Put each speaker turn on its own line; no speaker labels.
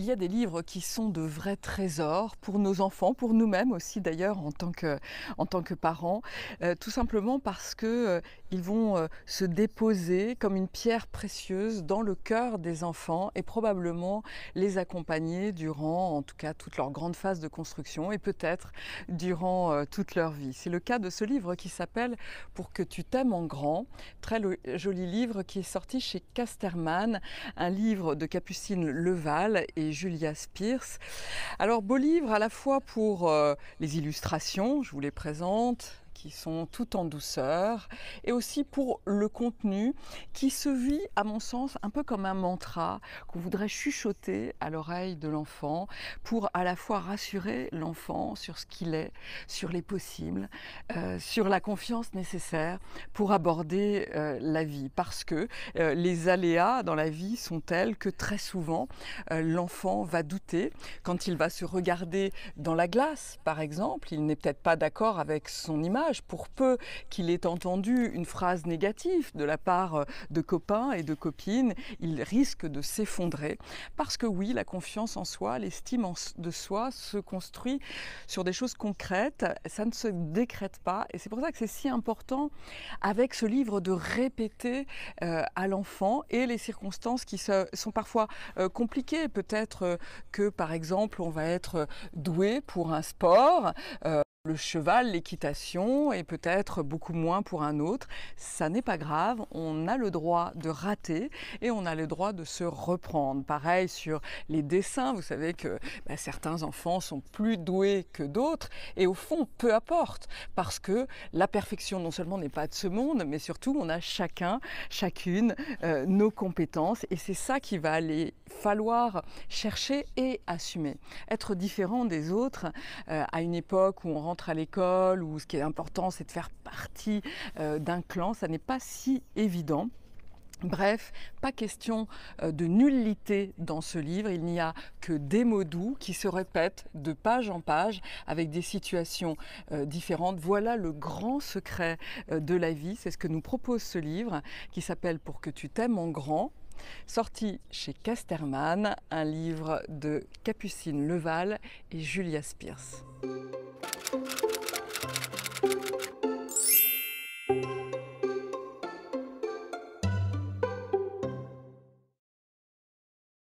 Il y a des livres qui sont de vrais trésors pour nos enfants, pour nous-mêmes aussi d'ailleurs en tant que, en tant que parents, euh, tout simplement parce que euh, ils vont euh, se déposer comme une pierre précieuse dans le cœur des enfants et probablement les accompagner durant en tout cas toute leur grande phase de construction et peut-être durant toute leur vie. C'est le cas de ce livre qui s'appelle Pour que tu t'aimes en grand, très joli livre qui est sorti chez Casterman, un livre de Capucine Leval et Julia Spears. Alors beau livre à la fois pour euh, les illustrations, je vous les présente, qui sont tout en douceur, et aussi pour le contenu qui se vit, à mon sens, un peu comme un mantra qu'on voudrait chuchoter à l'oreille de l'enfant pour à la fois rassurer l'enfant sur ce qu'il est, sur les possibles, euh, sur la confiance nécessaire pour aborder euh, la vie. Parce que euh, les aléas dans la vie sont tels que très souvent, l'enfant va douter quand il va se regarder dans la glace, par exemple. Il n'est peut-être pas d'accord avec son image pour peu qu'il ait entendu une phrase négative de la part euh, de copains et de copines, il risque de s'effondrer. Parce que oui, la confiance en soi, l'estime de soi se construit sur des choses concrètes, ça ne se décrète pas. Et c'est pour ça que c'est si important avec ce livre de répéter euh, à l'enfant et les circonstances qui sont parfois euh, compliquées. Peut-être que par exemple on va être doué pour un sport. Le cheval, l'équitation, et peut-être beaucoup moins pour un autre, ça n'est pas grave, on a le droit de rater et on a le droit de se reprendre. Pareil sur les dessins, vous savez que bah, certains enfants sont plus doués que d'autres, et au fond, peu importe, parce que la perfection non seulement n'est pas de ce monde, mais surtout on a chacun, chacune, euh, nos compétences, et c'est ça qui va aller falloir chercher et assumer. Être différent des autres euh, à une époque où on rentre à l'école ou ce qui est important, c'est de faire partie euh, d'un clan. Ça n'est pas si évident. Bref, pas question euh, de nullité dans ce livre, il n'y a que des mots doux qui se répètent de page en page avec des situations euh, différentes. Voilà le grand secret de la vie, c'est ce que nous propose ce livre qui s'appelle Pour que tu t'aimes en grand, sorti chez Casterman, un livre de Capucine Leval et Julia Spears.